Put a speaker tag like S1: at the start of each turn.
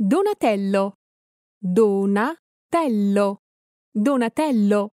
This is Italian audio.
S1: Donatello. Donatello. Donatello.